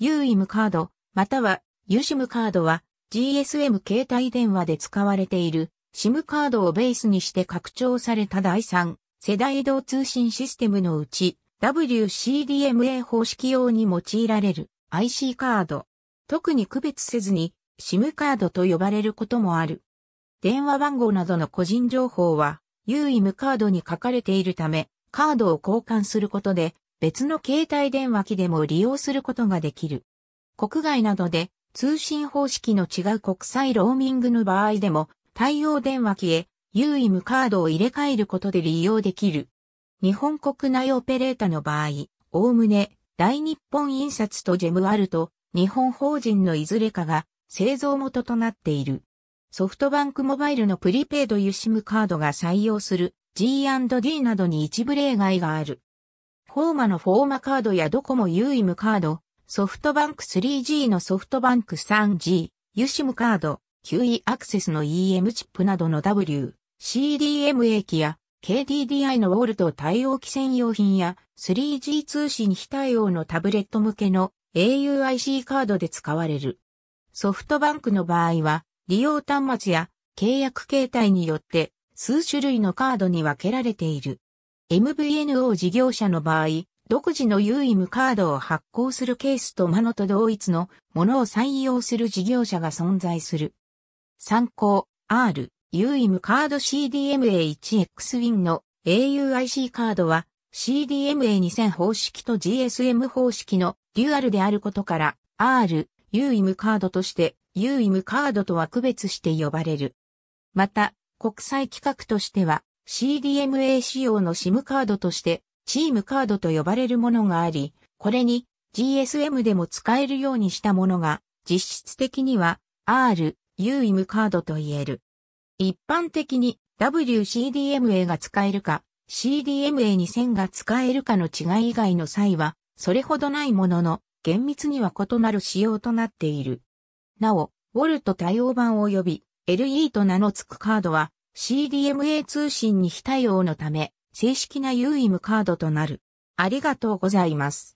UIM カード、または USIM カードは GSM 携帯電話で使われている SIM カードをベースにして拡張された第3世代移動通信システムのうち WCDMA 方式用に用いられる IC カード。特に区別せずに SIM カードと呼ばれることもある。電話番号などの個人情報は UIM カードに書かれているためカードを交換することで別の携帯電話機でも利用することができる。国外などで通信方式の違う国際ローミングの場合でも対応電話機へ UIM カードを入れ替えることで利用できる。日本国内オペレータの場合、おおむね大日本印刷とジェムアルと日本法人のいずれかが製造元となっている。ソフトバンクモバイルのプリペイドユシムカードが採用する G&D などに一部例外がある。フォーマのフォーマカードやドコモユー m ムカード、ソフトバンク 3G のソフトバンク 3G、ユシムカード、QE アクセスの EM チップなどの W、CDMA 機や KDDI のウォルト対応機専用品や 3G 通信非対応のタブレット向けの auIC カードで使われる。ソフトバンクの場合は、利用端末や契約形態によって数種類のカードに分けられている。MVNO 事業者の場合、独自の UIM カードを発行するケースとマノと同一のものを採用する事業者が存在する。参考 R、UIM カード CDMA1XWIN の AUIC カードは CDMA2000 方式と GSM 方式のデュアルであることから R、UIM カードとして UIM カードとは区別して呼ばれる。また、国際規格としては CDMA 仕様の SIM カードとしてチームカードと呼ばれるものがあり、これに GSM でも使えるようにしたものが実質的には R、UIM カードと言える。一般的に WCDMA が使えるか CDMA2000 が使えるかの違い以外の際はそれほどないものの厳密には異なる仕様となっている。なお、ウォルト対応版及び LE と名の付くカードは CDMA 通信に非対応のため、正式な UIM カードとなる。ありがとうございます。